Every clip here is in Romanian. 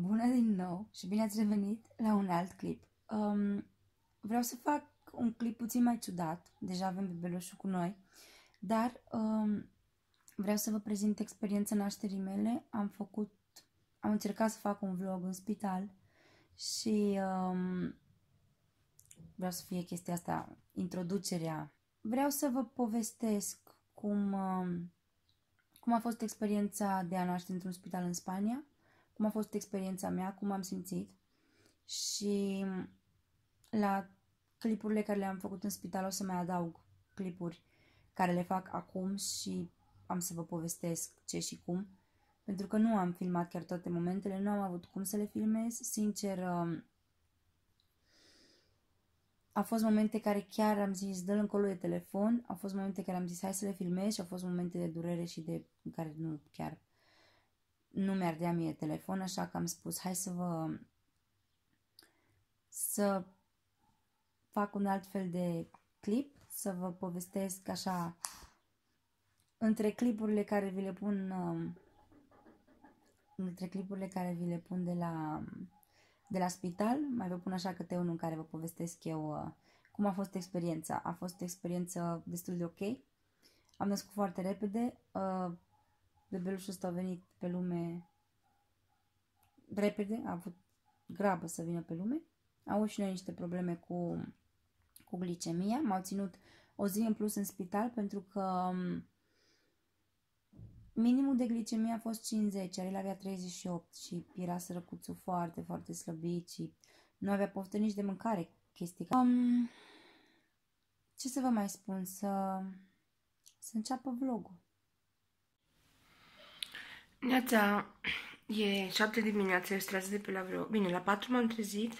Bună din nou și bine ați revenit la un alt clip. Um, vreau să fac un clip puțin mai ciudat, deja avem bebelușul cu noi, dar um, vreau să vă prezint experiența nașterii mele. Am făcut, am încercat să fac un vlog în spital și um, vreau să fie chestia asta, introducerea. Vreau să vă povestesc cum, um, cum a fost experiența de a naște într-un spital în Spania cum a fost experiența mea, cum am simțit și la clipurile care le-am făcut în spital o să mai adaug clipuri care le fac acum și am să vă povestesc ce și cum, pentru că nu am filmat chiar toate momentele, nu am avut cum să le filmez, sincer, um, a fost momente care chiar am zis dă-l încolo de telefon, au fost momente care am zis hai să le filmez și au fost momente de durere și de care nu chiar nu mergea mie telefon, așa că am spus, hai să vă să fac un alt fel de clip, să vă povestesc așa între clipurile care vi le pun um, între clipurile care vi le pun de la, de la spital, mai vă pun așa câte unul în care vă povestesc eu uh, cum a fost experiența. A fost o experiență destul de ok. Am născut foarte repede, uh, Bebelușul ăsta a venit pe lume repede, a avut grabă să vină pe lume. Au și noi niște probleme cu, cu glicemia. M-au ținut o zi în plus în spital pentru că um, minimul de glicemie a fost 50, el avea 38 și era sărăcuțul foarte, foarte slăbit și nu avea poftă nici de mâncare, chestii Um, ce să vă mai spun? Să, să înceapă vlogul. Neața, e 7 dimineața, eu strează de pe la vreo... Bine, la patru m-am trezit,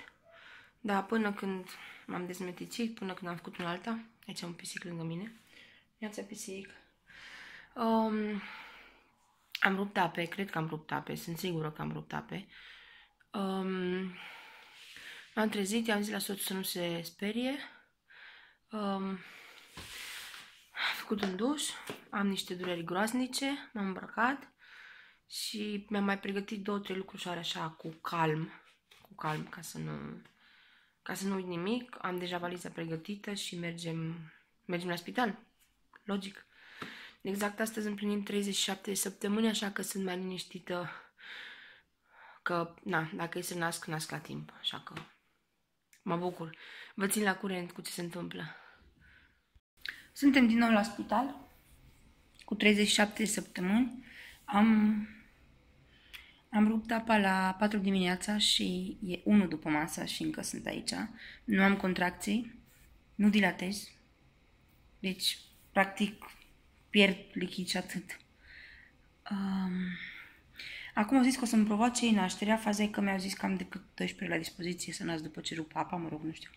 dar până când m-am dezmeticit, până când am făcut un alta, aici am un pisic lângă mine, neața pisic, um, am rupt ape, cred că am rupt ape, sunt sigură că am rupt ape. Um, m-am trezit, i-am zis la soț să nu se sperie. Um, am făcut un duș, am niște dureri groaznice, m-am îmbrăcat și mi-am mai pregătit două, trei lucruri așa cu calm, cu calm ca să nu, ca să nu uit nimic. Am deja valiza pregătită și mergem, mergem la spital. Logic. Exact astăzi împlinim 37 de săptămâni, așa că sunt mai liniștită că, na, dacă e să nasc, nasc la timp, așa că mă bucur. Vă țin la curent cu ce se întâmplă. Suntem din nou la spital, cu 37 de săptămâni. Am am rupt apa la 4 dimineața și e 1 după masa și încă sunt aici. Nu am contracții, nu dilatez. Deci, practic, pierd lichid și atât. Um, acum au zis că o să-mi provoace nașterea. Faza e că mi-au zis că am decât 12 la dispoziție să nasc după ce rup apa, mă rog, nu știu.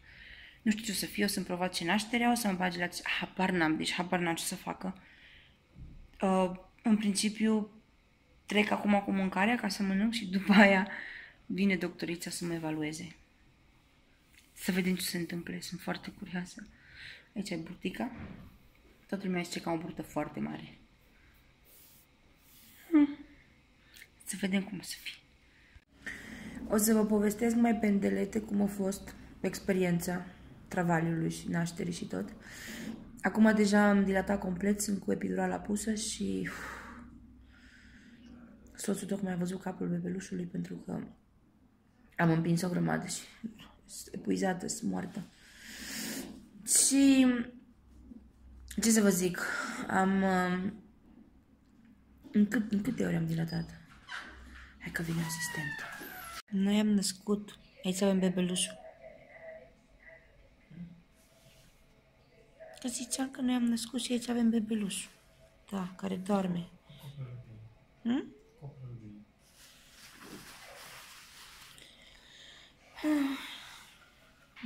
Nu știu ce o să fie, o să-mi provoace nașterea, o să mă bage la... Habar n-am, deci habar n-am ce să facă. Uh, în principiu, Trec acum cu mâncarea ca să mănânc și după aia vine doctorița să mă evalueze. Să vedem ce se întâmplă, sunt foarte curioasă. Aici e burtica. Toată lumea zice că am o burtă foarte mare. Hmm. Să vedem cum o să fie. O să vă povestesc mai pendelete cum a fost experiența travaliului și nașterii și tot. Acum deja am dilatat complet, sunt cu epidurala pusă și uf, Soțul tocmai a văzut capul bebelușului pentru că am împins o grămadă și epuizată, sunt moartă. Și ce să vă zic, am... Um, în, cât, în câte ore am dilatat? Hai că vine asistent. Noi am născut, aici avem bebelușul. Că ziceam că noi am născut și aici avem bebelușul. Da, care doarme. Hmm?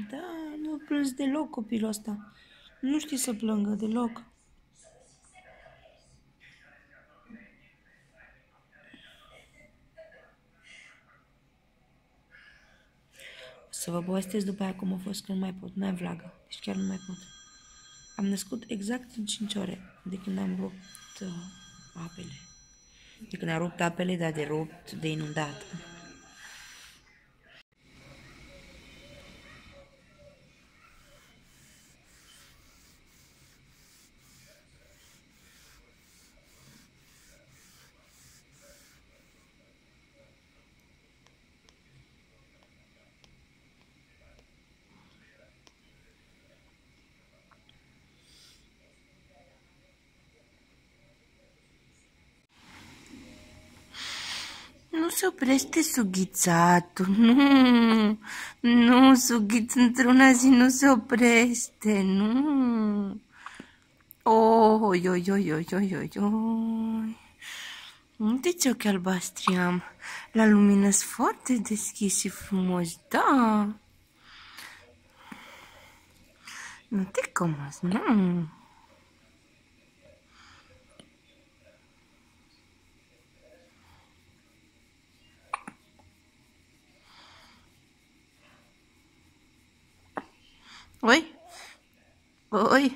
Da, nu plâns deloc copilul ăsta. Nu știi să plângă deloc. O să vă povestesc după aia cum a fost când nu mai pot. Nu ai vlagă. Deci chiar nu mai pot. Am născut exact în 5 ore de când am rupt uh, apele. De când a rupt apele, dar de rupt, de inundat. nu se oprește sughițatul, nu, nu, sughiț într-una zi nu se oprește, nu. Oi, oi, oi, oi, oi, oi, oi. Uite ce ochi albastri am. La lumină sunt foarte deschis și frumos, da. Nu te comas, nu. Oi. Oi.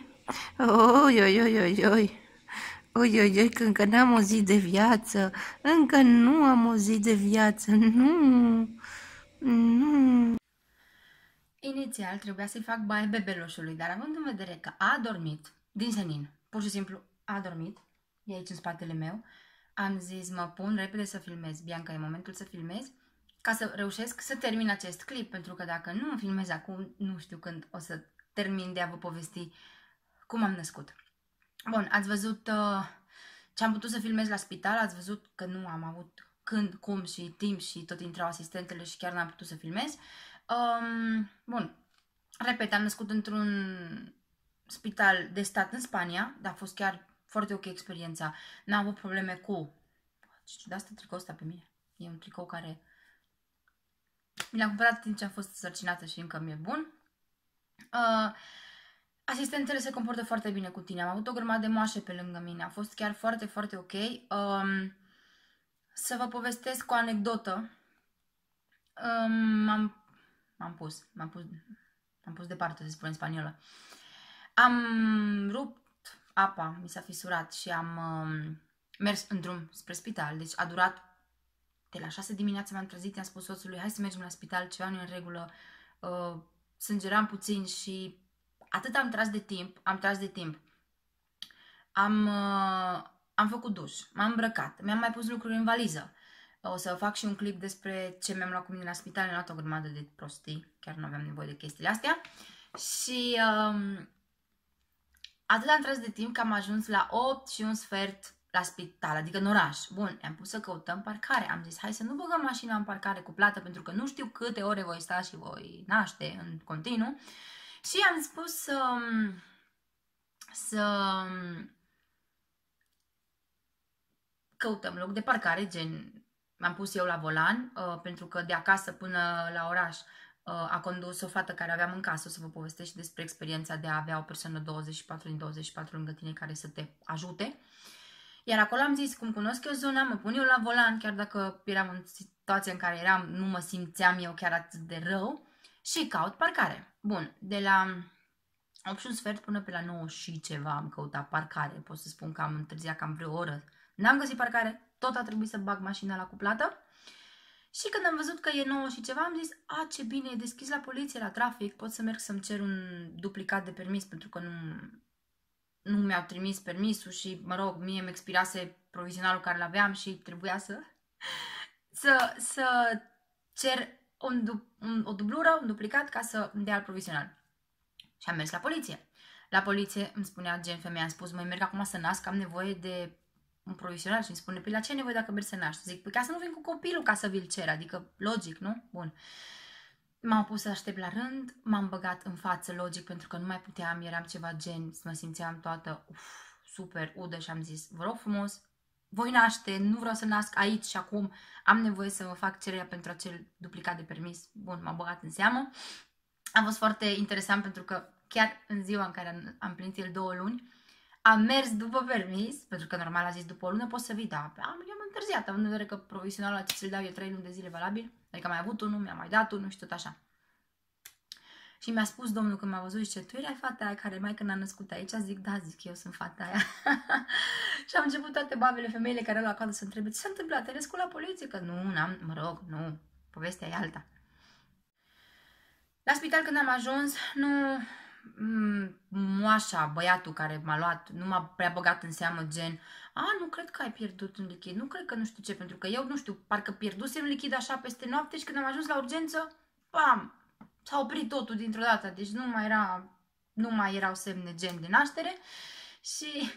Oi, oi, oi, oi, oi. Oi, oi, oi, că încă n-am o zi de viață. Încă nu am o zi de viață. Nu. Nu. Inițial trebuia să-i fac baie bebelușului, dar având în vedere că a dormit, din senin, pur și simplu a dormit. e aici în spatele meu, am zis mă pun repede să filmez. Bianca, e momentul să filmezi? ca să reușesc să termin acest clip, pentru că dacă nu filmez acum, nu știu când o să termin de a vă povesti cum am născut. Bun, ați văzut uh, ce am putut să filmez la spital, ați văzut că nu am avut când, cum și timp și tot intrau asistentele și chiar n-am putut să filmez. Um, bun, repet, am născut într-un spital de stat în Spania, dar a fost chiar foarte ok experiența. N-am avut probleme cu... ciudat asta tricou ăsta pe mine. E un tricou care mi l-am cumpărat timp ce a fost sărcinată și încă mi-e bun. Uh, asistentele se comportă foarte bine cu tine. Am avut o grămadă de moașe pe lângă mine. A fost chiar foarte, foarte ok. Um, să vă povestesc o anecdotă. m am, um, am pus, m-am pus, m-am pus departe, să spun în spaniolă. Am rupt apa, mi s-a fisurat și am um, mers în drum spre spital. Deci a durat de la 6 dimineața m-am trezit, i-am spus soțului, hai să mergem la spital, ceva nu e în regulă, uh, sângeram puțin și atât am tras de timp, am tras de timp. Am, uh, am făcut duș, m-am îmbrăcat, mi-am mai pus lucruri în valiză. O să fac și un clip despre ce mi-am luat cu mine la spital, mi-am luat o grămadă de prostii, chiar nu aveam nevoie de chestiile astea. Și um, atât am tras de timp că am ajuns la 8 și un sfert la spital, adică în oraș. Bun, am pus să căutăm parcare. Am zis, hai să nu băgăm mașina în parcare cu plată, pentru că nu știu câte ore voi sta și voi naște în continuu. Și am spus să... să căutăm loc de parcare, gen m-am pus eu la volan, uh, pentru că de acasă până la oraș uh, a condus o fată care aveam în casă, o să vă povestesc și despre experiența de a avea o persoană 24 din 24 lângă tine care să te ajute. Uh, iar acolo am zis, cum cunosc eu zona, mă pun eu la volan, chiar dacă eram în situația în care eram, nu mă simțeam eu chiar atât de rău și caut parcare. Bun, de la 8 și un sfert până pe la 9 și ceva am căutat parcare, pot să spun că am întârziat cam vreo oră. N-am găsit parcare, tot a trebuit să bag mașina la cuplată. Și când am văzut că e 9 și ceva, am zis, a, ce bine, e deschis la poliție, la trafic, pot să merg să-mi cer un duplicat de permis pentru că nu nu mi-au trimis permisul și, mă rog, mie mi expirase provizionalul care l-aveam și trebuia să, să, să cer un, un, o dublură, un duplicat ca să îmi dea provizional. Și am mers la poliție. La poliție îmi spunea gen femeia, am spus, mai merg acum să nasc, am nevoie de un provizional și îmi spune, păi la ce ai nevoie dacă mergi să naști? Zic, păi ca să nu vin cu copilul ca să vi-l cer, adică logic, nu? Bun. Uh, M-am pus să aștept la rând, m-am băgat în față logic pentru că nu mai puteam, eram ceva gen, mă simțeam toată uf, super udă și am zis, vă rog frumos, voi naște, nu vreau să nasc aici și acum, am nevoie să vă fac cererea pentru acel duplicat de permis. Bun, m-am băgat în seamă. A fost foarte interesant pentru că chiar în ziua în care am plinit el două luni, am mers după permis, pentru că normal a zis după o lună poți să vii, da, am, eu întârziat, având în vedere că provisionalul acesta ți-l dau e 3 luni de zile valabil, adică am mai avut unul, mi-a mai dat unul și tot așa. Și mi-a spus domnul când m-a văzut, zice, tu erai fata aia care mai când a născut aici? Zic, da, zic, eu sunt fata aia. și am început toate babele, femeile care au la coadă să întrebe, ce s-a întâmplat? Te cu la poliție? Că nu, n-am, mă rog, nu, povestea e alta. La spital când am ajuns, nu, moașa, mm, băiatul care m-a luat, nu m-a prea băgat în seamă gen, a, nu cred că ai pierdut un lichid, nu cred că nu știu ce, pentru că eu, nu știu, parcă pierdusem lichid așa peste noapte și când am ajuns la urgență, pam, s-a oprit totul dintr-o dată, deci nu mai era, nu mai erau semne gen de naștere și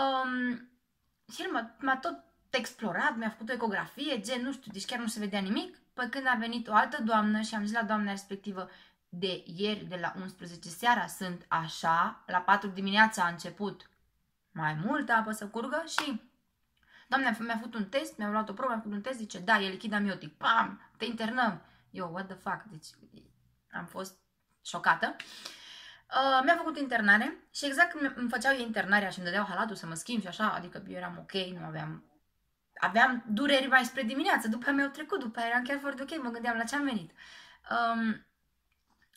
um, și el m-a, m-a tot explorat, mi-a făcut o ecografie, gen, nu știu, deci chiar nu se vedea nimic, Păi când a venit o altă doamnă și am zis la doamna respectivă, de ieri de la 11 seara sunt așa, la 4 dimineața a început mai multă apă să curgă și doamne, mi-a făcut un test, mi-am luat o probă, mi-a făcut un test, zice, da, e lichid amiotic, pam, te internăm. Eu, what the fuck, deci am fost șocată. Uh, mi-a făcut internare și exact când îmi făceau ei internarea și îmi dădeau halatul să mă schimb și așa, adică eu eram ok, nu aveam aveam dureri mai spre dimineață, după mi-au trecut, după eram chiar foarte ok, mă gândeam la ce am venit. Um,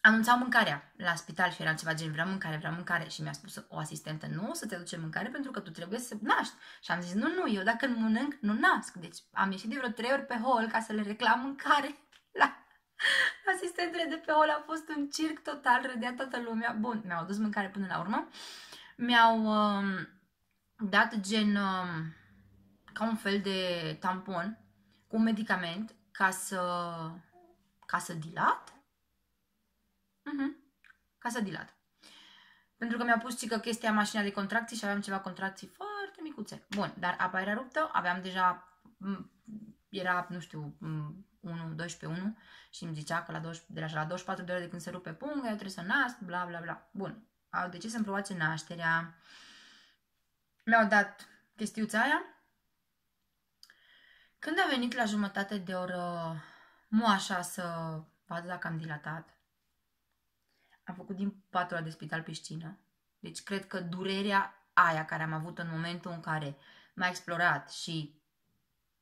anunțau mâncarea la spital și era ceva gen, vreau mâncare, vreau mâncare și mi-a spus o asistentă, nu o să te duce mâncare pentru că tu trebuie să naști. Și am zis, nu, nu, eu dacă nu mănânc, nu nasc. Deci am ieșit de vreo trei ori pe hol ca să le reclam mâncare la asistentele de pe hol. A fost un circ total, râdea toată lumea. Bun, mi-au adus mâncare până la urmă. Mi-au um, dat gen um, ca un fel de tampon cu un medicament ca să ca să dilat Uh-huh. Ca să dilat. Pentru că mi-a pus că chestia mașina de contracții și aveam ceva contracții foarte micuțe. Bun, dar apa era ruptă, aveam deja, era, nu știu, 1, 12, 1 și îmi zicea că la 20, de la, la 24 de ore de când se rupe punga, eu trebuie să nasc, bla, bla, bla. Bun, au ce să-mi provoace nașterea. Mi-au dat chestiuța aia. Când a venit la jumătate de oră mu așa să vadă dacă am dilatat, am făcut din patura de spital piscină. Deci cred că durerea aia care am avut în momentul în care m-a explorat și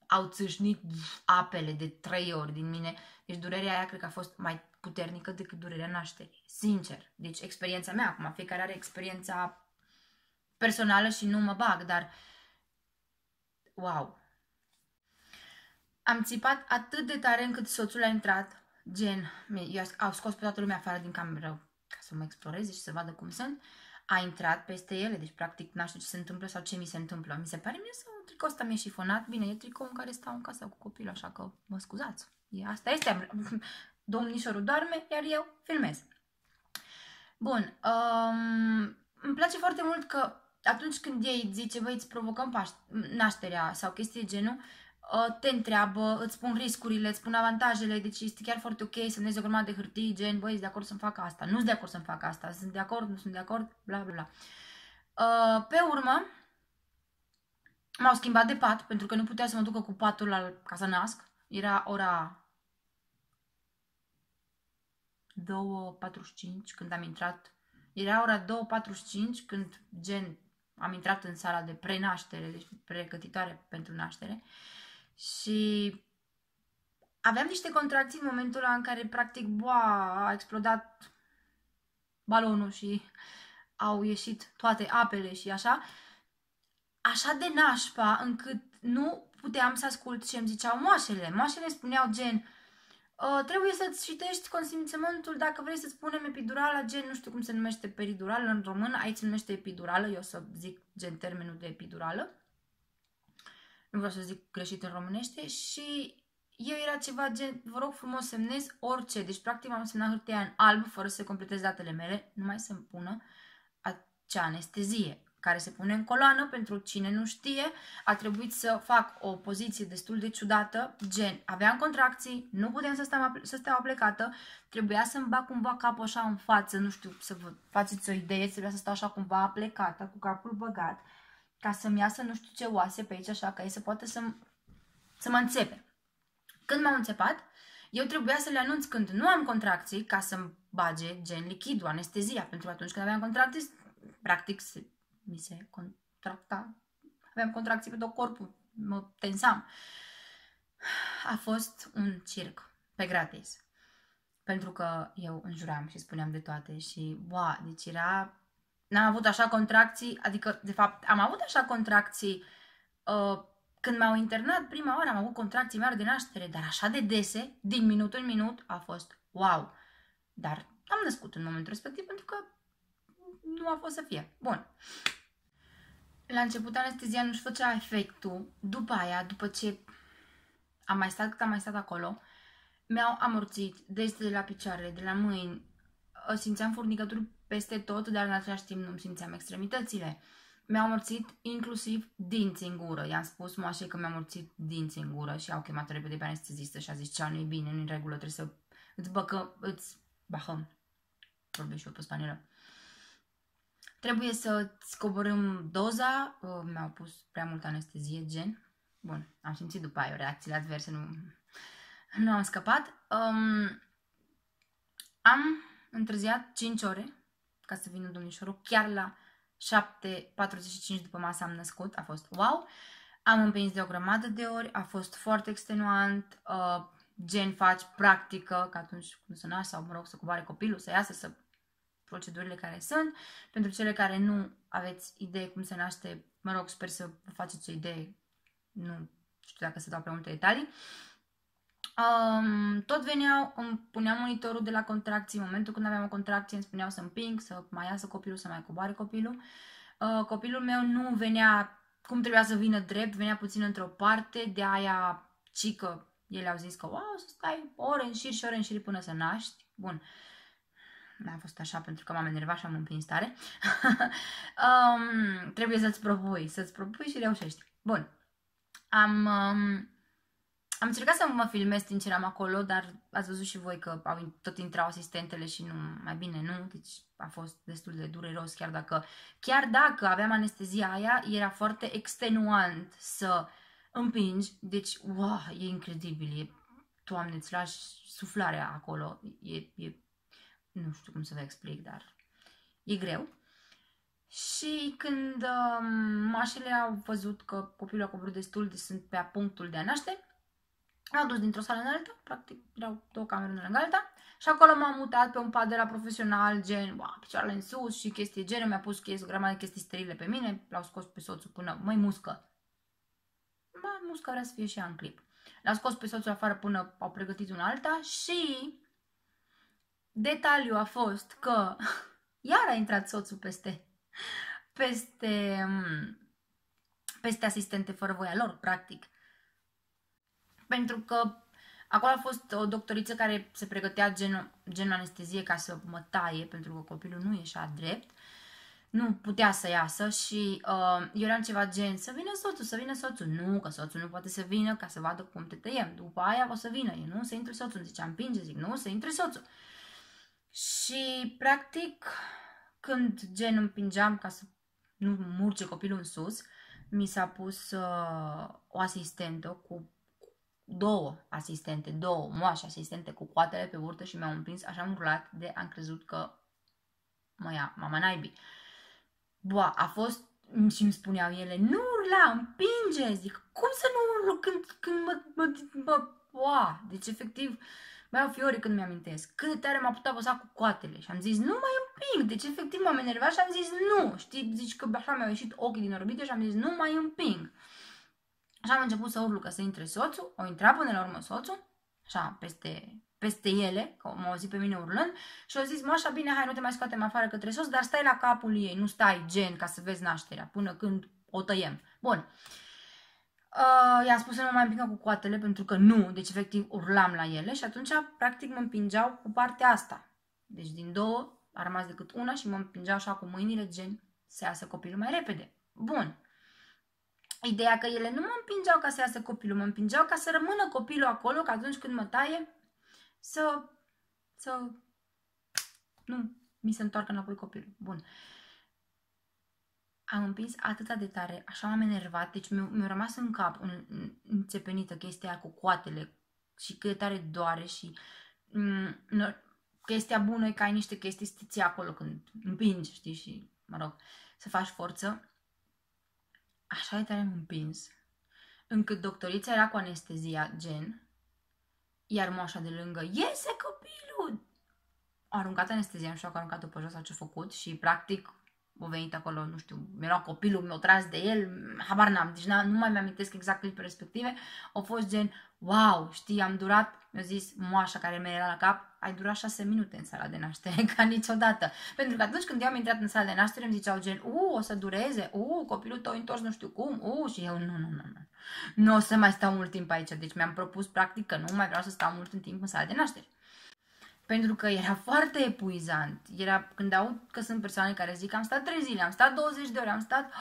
au țâșnit apele de trei ori din mine, deci durerea aia cred că a fost mai puternică decât durerea nașterii. Sincer. Deci experiența mea acum, fiecare are experiența personală și nu mă bag, dar wow. Am țipat atât de tare încât soțul a intrat, gen, eu, au scos pe toată lumea afară din cameră să mă exploreze și să vadă cum sunt, a intrat peste ele, deci practic n știu ce se întâmplă sau ce mi se întâmplă. Mi se pare mie să un tricou ăsta mi-e șifonat, bine, e tricou în care stau în casa cu copilul, așa că mă scuzați. E, asta este, domnișorul doarme, iar eu filmez. Bun, um, îmi place foarte mult că atunci când ei zice, băi, îți provocăm nașterea sau chestii de genul, Ă, te întreabă, îți spun riscurile, îți spun avantajele, deci este chiar foarte ok să semnezi o grămadă de hârtii, gen, băi, ești de acord să-mi fac asta, nu sunt de acord să-mi fac asta, sunt de acord, nu sunt de acord, bla, bla, bla. Ă, pe urmă, m-au schimbat de pat, pentru că nu putea să mă ducă cu patul la, ca să nasc. Era ora 2.45 când am intrat. Era ora 2.45 când, gen, am intrat în sala de prenaștere, deci pregătitoare pentru naștere. Uh, și aveam niște contracții în momentul ăla în care, practic, boa, a explodat balonul și au ieșit toate apele și așa, așa de nașpa încât nu puteam să ascult ce îmi ziceau moașele. Moașele spuneau gen, ă, trebuie să-ți citești consimțământul dacă vrei să-ți punem epidurala, gen, nu știu cum se numește peridurală în română, aici se numește epidurală, eu să zic gen termenul de epidurală nu vreau să zic greșit în românește, și eu era ceva gen, vă rog frumos semnez orice, deci practic am semnat hârtia în alb fără să completez datele mele, numai să-mi pună acea anestezie care se pune în coloană, pentru cine nu știe, a trebuit să fac o poziție destul de ciudată, gen, aveam contracții, nu puteam să stau, să stau aplecată, trebuia să-mi bag cumva capul așa în față, nu știu, să vă faceți o idee, trebuia să stau așa cumva aplecată, cu capul băgat, ca să-mi iasă nu știu ce oase pe aici, așa, ca ei să poată să, să mă înțepe. Când m am înțepat, eu trebuia să le anunț când nu am contracții, ca să-mi bage gen lichidul, anestezia, pentru atunci când aveam contracții, practic se, mi se contracta, aveam contracții pe tot corpul, mă tensam. A fost un circ, pe gratis. Pentru că eu înjuram și spuneam de toate și, wow, deci era n-am avut așa contracții, adică, de fapt, am avut așa contracții uh, când m-au internat prima oară, am avut contracții mari de naștere, dar așa de dese, din minut în minut, a fost wow. Dar am născut în momentul respectiv pentru că nu a fost să fie. Bun. La început anestezia nu-și făcea efectul. După aia, după ce am mai stat cât am mai stat acolo, mi-au amorțit, deci de la picioare, de la mâini, simțeam furnicături peste tot, dar în același timp nu-mi simțeam extremitățile. Mi-au morțit inclusiv dinții în gură. I-am spus moașei că mi-au morțit dinții în gură și au chemat repede pe anestezistă și a zis cea nu-i bine, nu-i regulă, trebuie să îți băcă, îți bahăm. Vorbesc și eu pe spaniolă. Trebuie să coborâm doza, uh, mi-au pus prea multă anestezie, gen. Bun, am simțit după aia reacțiile adverse, nu, nu am scăpat. Um, am întârziat 5 ore ca să vină domnișorul, chiar la 7.45 după masa am născut, a fost wow. Am împins de o grămadă de ori, a fost foarte extenuant, uh, gen faci practică, că atunci cum să naști sau, mă rog, să coboare copilul, să iasă, să procedurile care sunt. Pentru cele care nu aveți idee cum se naște, mă rog, sper să vă faceți o idee, nu știu dacă să dau prea multe detalii. Uh, Um, tot veneau, îmi puneam monitorul de la contracții. În momentul când aveam o contracție îmi spuneau să împing, să mai iasă copilul, să mai coboare copilul. Uh, copilul meu nu venea cum trebuia să vină drept, venea puțin într-o parte, de aia cică, ele au zis că, wow, să stai ore în șir și ore în șir până să naști. Bun. N-a fost așa pentru că m-am enervat și am împins tare. um, trebuie să-ți propui, să-ți propui și reușești. Bun. Am, um, am încercat să mă filmez din ce eram acolo, dar ați văzut și voi că au, tot intrau asistentele și nu, mai bine nu, deci a fost destul de dureros, chiar dacă, chiar dacă aveam anestezia aia, era foarte extenuant să împingi, deci, wow, e incredibil, e, toamne, îți lași suflarea acolo, e, e, nu știu cum să vă explic, dar e greu. Și când um, mașele au văzut că copilul a coborât destul de sunt pe punctul de a naște, am dus dintr-o sală în alta, practic erau două camere în lângă alta și acolo m-am mutat pe un pad de la profesional, gen, wow, picioarele în sus și chestii gen, mi-a pus chestii, grămadă de chestii sterile pe mine, l-au scos pe soțul până, măi, muscă, mă, muscă vrea să fie și ea în clip. L-a scos pe soțul afară până au pregătit un alta și detaliu a fost că iar a intrat soțul peste, peste, mm, peste asistente fără voia lor, practic pentru că acolo a fost o doctoriță care se pregătea gen, gen anestezie ca să mă taie, pentru că copilul nu ieșea drept. Nu putea să iasă și uh, eu eram ceva gen, să vină soțul, să vină soțul. Nu, că soțul nu poate să vină ca să vadă cum te tăiem. După aia o să vină, eu nu, să intre soțul. Zicea, împinge, zic, nu, să intre soțul. Și, practic, când gen împingeam ca să nu murce copilul în sus, mi s-a pus uh, o asistentă cu două asistente, două moași asistente cu coatele pe burtă și mi-au împins, așa murlat de am crezut că mă ia mama naibii. Boa, a fost și îmi spuneau ele, nu urla, împinge! Zic, cum să nu urlu când, când mă, mă, mă, boa, deci efectiv, mai au fiori când mi-amintesc, cât de tare m-a putut apăsa cu coatele și am zis, nu mai împing, deci efectiv m-am enervat și am zis, nu, știi, zici că așa mi-au ieșit ochii din orbită și am zis, nu mai împing. Și am început să urlu că să intre soțul, o intra până la urmă soțul, așa, peste, peste ele, că m-au auzit pe mine urlând, și au zis, mașa, bine, hai, nu te mai scoatem afară către soț, dar stai la capul ei, nu stai gen ca să vezi nașterea, până când o tăiem. Bun. Uh, i-am spus să nu mai împingă cu coatele pentru că nu, deci efectiv urlam la ele și atunci practic mă împingeau cu partea asta. Deci din două a rămas decât una și mă împingeau așa cu mâinile gen să iasă copilul mai repede. Bun. Ideea că ele nu mă împingeau ca să iasă copilul, mă împingeau ca să rămână copilul acolo, că atunci când mă taie, să, să, nu, mi se întoarcă înapoi copilul. Bun. Am împins atâta de tare, așa m-am enervat, deci mi-a, mi rămas în cap în, înțepenită chestia cu coatele și cât de tare doare și m- mm, chestia bună e că ai niște chestii să acolo când împingi, știi, și, mă rog, să faci forță așa de tare împins, încât doctorița era cu anestezia gen, iar moașa de lângă, iese copilul! A aruncat anestezia, nu știu că a aruncat-o pe jos a ce a făcut și practic au venit acolo, nu știu, mi-era copilul meu tras de el, habar n-am, deci nu mai mi-amintesc exact clipele respective, au fost gen, wow, știi, am durat, mi-a zis moașa care mi era la cap, ai durat șase minute în sala de naștere, ca niciodată. Pentru că atunci când eu am intrat în sala de naștere, îmi ziceau gen, u, o să dureze, u, copilul tău întors nu știu cum, u, și eu, nu, nu, nu, nu, nu o să mai stau mult timp aici, deci mi-am propus practic că nu mai vreau să stau mult în timp în sala de naștere. Pentru că era foarte epuizant. Era când aud că sunt persoane care zic am stat 3 zile, am stat 20 de ore, am stat...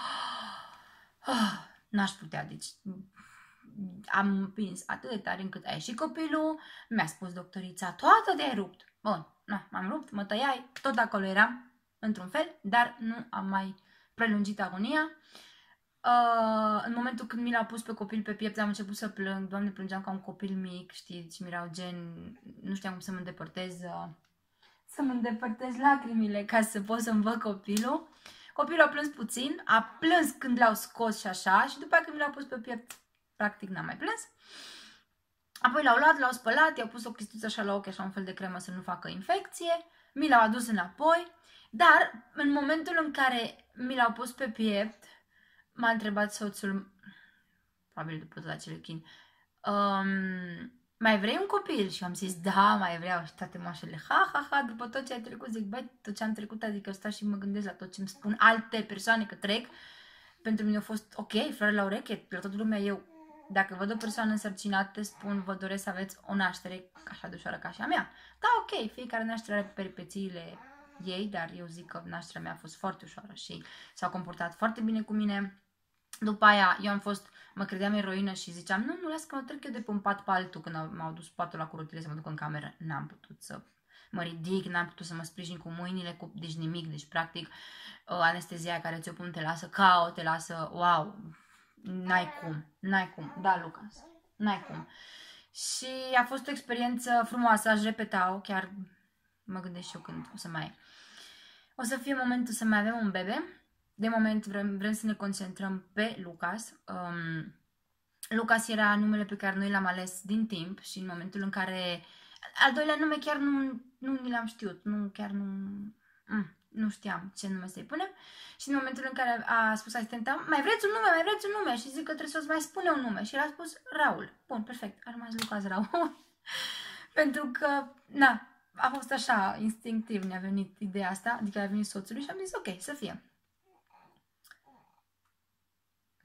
Ah, n-aș putea, deci am împins atât de tare încât a ieșit copilul, mi-a spus doctorița, toată de-ai rupt. Bun, na, m-am rupt, mă tăiai, tot acolo eram, într-un fel, dar nu am mai prelungit agonia Uh, în momentul când mi l-a pus pe copil pe piept, am început să plâng. Doamne, plângeam ca un copil mic, știți, mi-erau gen... Nu știam cum să mă îndepărtez... Uh, să-mi îndepărtez lacrimile ca să pot să-mi văd copilul. Copilul a plâns puțin, a plâns când l-au scos și așa și după aceea când mi l-au pus pe piept, practic n-a mai plâns. Apoi l-au luat, l-au spălat, i-au pus o chestiță așa la ochi, așa un fel de cremă să nu facă infecție, mi l-au adus înapoi, dar în momentul în care mi l-au pus pe piept, m-a întrebat soțul, probabil după tot acele chin, um, mai vrei un copil? Și am zis, da, mai vreau. Și toate moașele, ha, ha, ha, după tot ce ai trecut, zic, băi, tot ce am trecut, adică stau și mă gândesc la tot ce îmi spun alte persoane că trec. Pentru mine a fost ok, floare la ureche, la toată lumea eu. Dacă văd o persoană însărcinată, spun, vă doresc să aveți o naștere așa de ușoară ca și a mea. Da, ok, fiecare naștere are peripețiile ei, dar eu zic că nașterea mea a fost foarte ușoară și s-au comportat foarte bine cu mine după aia eu am fost, mă credeam eroină și ziceam, nu, nu, las că mă trec eu de pe un pat pe altul când m-au dus patul la curutile să mă duc în cameră. N-am putut să mă ridic, n-am putut să mă sprijin cu mâinile, cu, deci nimic, deci practic uh, anestezia care ți-o pun te lasă ca o te lasă, wow, n-ai cum, n-ai cum, da, Lucas, n-ai cum. Și a fost o experiență frumoasă, aș repeta-o, chiar mă gândesc și eu când o să mai... O să fie momentul să mai avem un bebe, de moment vrem, vrem să ne concentrăm pe Lucas. Um, Lucas era numele pe care noi l-am ales din timp și în momentul în care... Al doilea nume chiar nu, nu mi l-am știut, nu chiar nu... Mm, nu știam ce nume să-i punem și în momentul în care a spus asistenta, mai vreți un nume, mai vreți un nume și zic că trebuie să-ți mai spune un nume și el a spus Raul. Bun, perfect, a rămas Lucas Raul. Pentru că, na, a fost așa, instinctiv ne-a venit ideea asta, adică a venit soțului și am zis ok, să fie.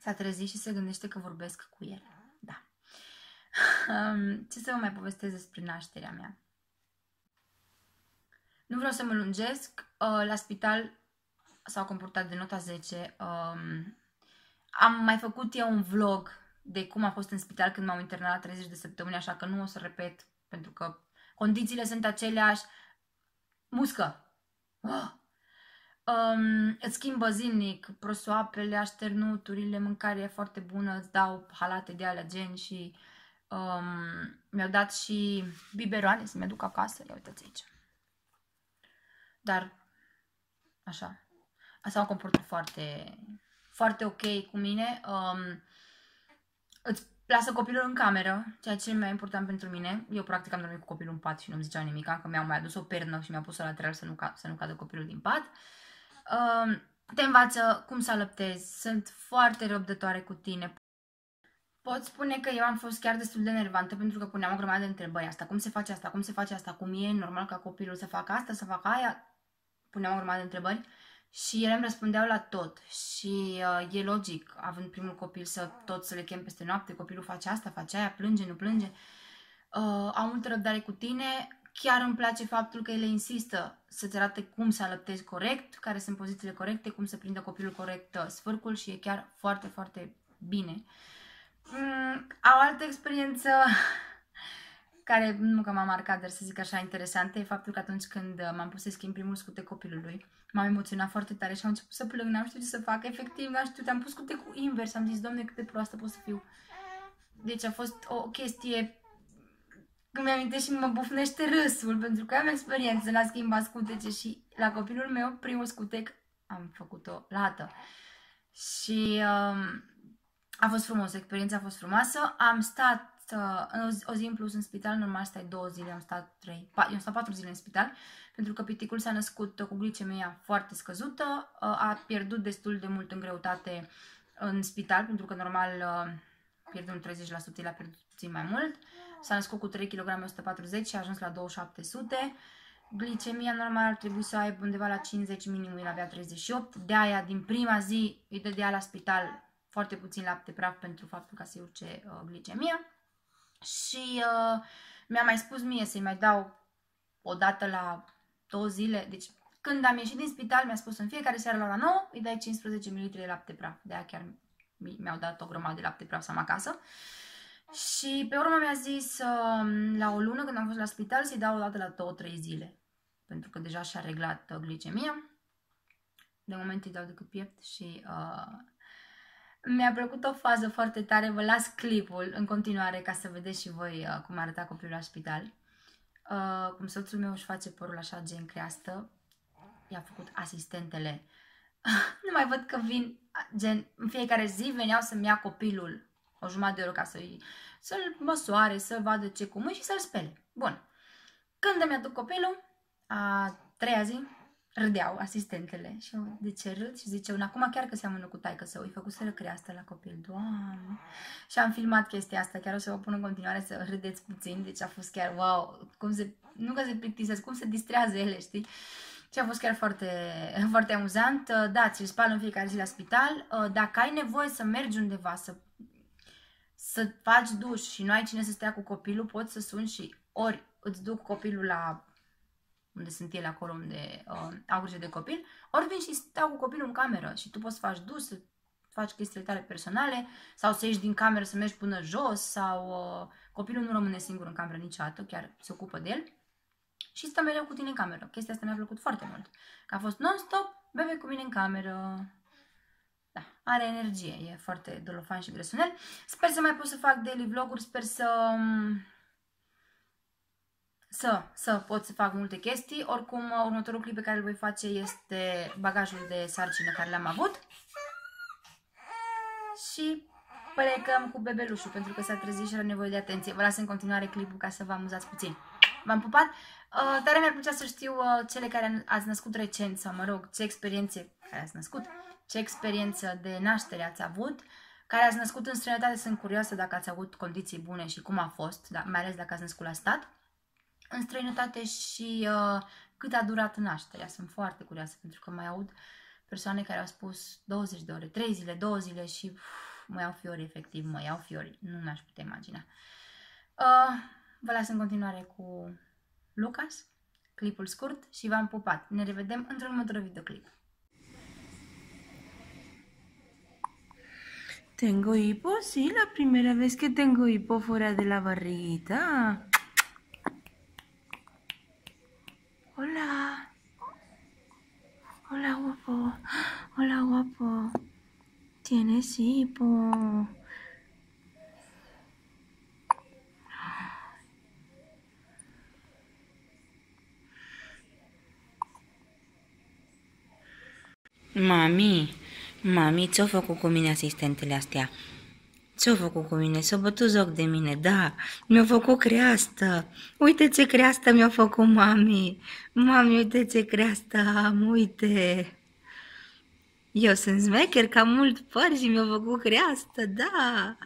S-a trezit și se gândește că vorbesc cu el. Da. Ce să vă mai povestesc despre nașterea mea? Nu vreau să mă lungesc. Uh, la spital s-au comportat de nota 10. Um, am mai făcut eu un vlog de cum a fost în spital când m-au internat la 30 de săptămâni, așa că nu o să repet, pentru că condițiile sunt aceleași. Muscă! Oh! Um, îți schimbă zilnic prosoapele, așternuturile, mâncarea e foarte bună, îți dau halate de alea gen și um, mi-au dat și biberoane să-mi aduc acasă, ia uitați aici. Dar, așa, asta m comportă comportat foarte, foarte ok cu mine. Um, îți lasă copilul în cameră, ceea ce e mai important pentru mine. Eu practic am dormit cu copilul în pat și nu-mi zicea nimic, că mi-au mai adus o pernă și mi-a pus-o lateral să nu, ca- să nu cadă copilul din pat te învață cum să alăptezi, sunt foarte răbdătoare cu tine. Pot spune că eu am fost chiar destul de nervantă pentru că puneam o grămadă de întrebări. Asta, cum se face asta, cum se face asta, cum e normal ca copilul să facă asta, să facă aia. Puneam o grămadă de întrebări și ele îmi răspundeau la tot. Și uh, e logic, având primul copil, să tot să le chem peste noapte, copilul face asta, face aia, plânge, nu plânge. Uh, au multă răbdare cu tine, Chiar îmi place faptul că ele insistă să-ți arate cum să alăptezi corect, care sunt pozițiile corecte, cum să prindă copilul corect uh, sfârcul și e chiar foarte, foarte bine. Mm, au altă experiență care nu că m-a marcat, dar să zic așa interesantă, e faptul că atunci când uh, m-am pus să schimb primul scute copilului, m-am emoționat foarte tare și am început să plâng, n-am știut ce să fac, efectiv, n-am știut, am pus scute cu invers, am zis, doamne, cât de proastă pot să fiu. Deci a fost o chestie când mi-am amintit și mă bufnește râsul, pentru că am experiență la schimba scutece și la copilul meu, primul scutec, am făcut-o lată. Și um, a fost frumos, experiența a fost frumoasă. Am stat uh, o zi în plus în spital, normal stai două zile, am stat trei, pa, eu am stat patru zile în spital, pentru că piticul s-a născut cu glicemia foarte scăzută, uh, a pierdut destul de mult în greutate în spital, pentru că normal uh, pierde un 30%, l a pierdut puțin mai mult. Uh, S-a născut cu 3 kg 140 și a ajuns la 2700. Glicemia normală ar trebui să o aibă undeva la 50 minim, el avea 38. De aia, din prima zi, îi dădea la spital foarte puțin lapte praf pentru faptul ca să-i urce uh, glicemia. Și uh, mi-a mai spus mie să-i mai dau o dată la două zile, deci când am ieșit din spital, mi-a spus în fiecare seară la ora 9, îi dai 15 ml de lapte praf. De aia chiar mi-au dat o grămadă de lapte praf să am acasă. Uh, și pe urmă mi-a zis um, la o lună când am fost la spital să-i dau o dată la 2-3 zile. Pentru că deja și-a reglat uh, glicemia. De moment îi dau decât piept și uh, mi-a plăcut o fază foarte tare. Vă las clipul în continuare ca să vedeți și voi uh, cum arăta copilul la spital. Uh, cum soțul meu își face părul așa gen creastă, i-a făcut asistentele. nu mai văd că vin, uh, gen, în fiecare zi veneau să-mi ia copilul o jumătate de oră ca să l să măsoare, să vadă ce cum e și să-l spele. Bun. Când îmi aduc copilul, a treia zi, râdeau asistentele și eu, de ce râd? Și zice, un acum chiar că seamănă cu taică să îi făcuseră creastă la copil, doamne. Și am filmat chestia asta, chiar o să vă pun în continuare să râdeți puțin, deci a fost chiar, wow, cum se, nu că se plictisesc, cum se distrează ele, știi? Și a fost chiar foarte, foarte amuzant. Da, ți-l spală în fiecare zi la spital. Dacă ai nevoie să mergi undeva, să să faci duș și nu ai cine să stea cu copilul, poți să suni și ori îți duc copilul la unde sunt ele acolo unde uh, au grijă de copil, ori vin și stau cu copilul în cameră și tu poți să faci duș, să faci chestiile tale personale sau să ieși din cameră să mergi până jos sau uh, copilul nu rămâne singur în cameră niciodată, chiar se ocupă de el și stă mereu cu tine în cameră. Chestia asta mi-a plăcut foarte mult. Că a fost non-stop, bebe cu mine în cameră da, are energie, e foarte dolofan și grăsunel. Sper să mai pot să fac daily vloguri, sper să... Mm, să, să pot să fac multe chestii. Oricum, următorul clip pe care îl voi face este bagajul de sarcină care l-am avut. Și plecăm cu bebelușul, pentru că s-a trezit și are nevoie de atenție. Vă las în continuare clipul ca să vă amuzați puțin. V-am pupat. Uh, tare mi-ar plăcea să știu uh, cele care ați născut recent sau, mă rog, ce experiențe care ați născut ce experiență de naștere ați avut, care ați născut în străinătate, sunt curioasă dacă ați avut condiții bune și cum a fost, da, mai ales dacă ați născut la stat, în străinătate și uh, cât a durat nașterea. Sunt foarte curioasă pentru că mai aud persoane care au spus 20 de ore, 3 zile, 2 zile și uf, mă iau fiori, efectiv, mă iau fiori. Nu mi-aș putea imagina. Uh, vă las în continuare cu Lucas, clipul scurt și v-am pupat. Ne revedem într-un următor videoclip. Tengo hipo, sí, la primera vez que tengo hipo fuera de la barriguita. Hola. Hola, guapo. Hola, guapo. Tienes hipo. Mami. Mami, ce-o făcut cu mine asistentele astea? Ce-o făcut cu mine? S-o bătut joc de mine, da. Mi-a făcut creastă. Uite ce creastă mi-a făcut mami. Mami, uite ce creastă am, uite. Eu sunt smecher ca mult păr și mi-a făcut creastă, da.